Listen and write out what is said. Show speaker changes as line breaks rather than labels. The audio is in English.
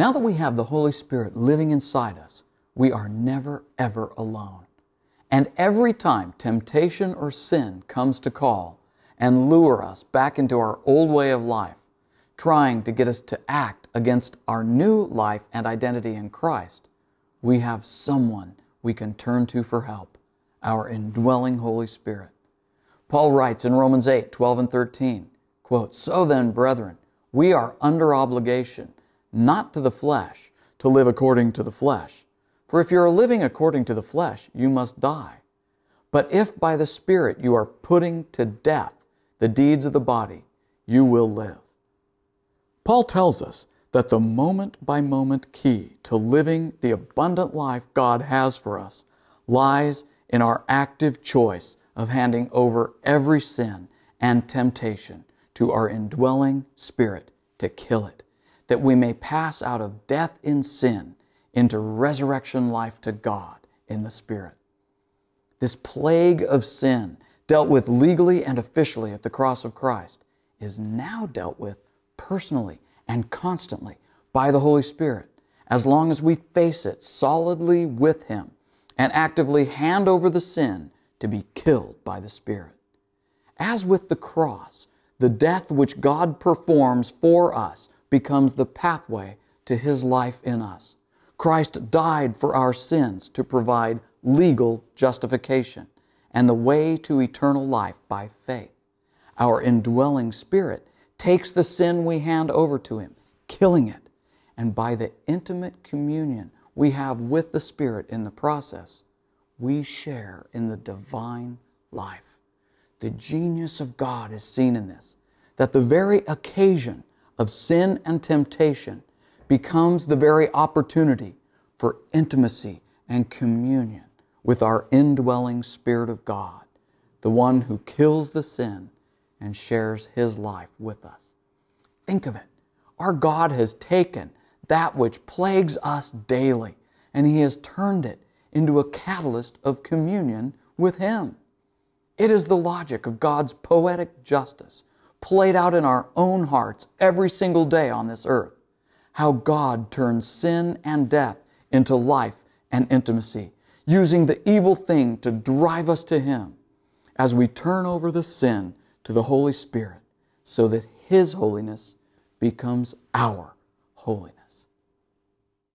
Now that we have the Holy Spirit living inside us, we are never, ever alone. And every time temptation or sin comes to call and lure us back into our old way of life, trying to get us to act against our new life and identity in Christ, we have someone we can turn to for help our indwelling Holy Spirit. Paul writes in Romans 8 12 and 13, quote, So then, brethren, we are under obligation not to the flesh, to live according to the flesh. For if you are living according to the flesh, you must die. But if by the Spirit you are putting to death the deeds of the body, you will live. Paul tells us that the moment by moment key to living the abundant life God has for us lies in our active choice of handing over every sin and temptation to our indwelling spirit to kill it that we may pass out of death in sin into resurrection life to God in the Spirit. This plague of sin, dealt with legally and officially at the cross of Christ, is now dealt with personally and constantly by the Holy Spirit, as long as we face it solidly with Him and actively hand over the sin to be killed by the Spirit. As with the cross, the death which God performs for us becomes the pathway to His life in us. Christ died for our sins to provide legal justification and the way to eternal life by faith. Our indwelling spirit takes the sin we hand over to Him, killing it, and by the intimate communion we have with the Spirit in the process, we share in the divine life. The genius of God is seen in this, that the very occasion of sin and temptation becomes the very opportunity for intimacy and communion with our indwelling Spirit of God, the one who kills the sin and shares his life with us. Think of it. Our God has taken that which plagues us daily and he has turned it into a catalyst of communion with him. It is the logic of God's poetic justice played out in our own hearts every single day on this earth. How God turns sin and death into life and intimacy, using the evil thing to drive us to Him as we turn over the sin to the Holy Spirit so that His holiness becomes our holiness.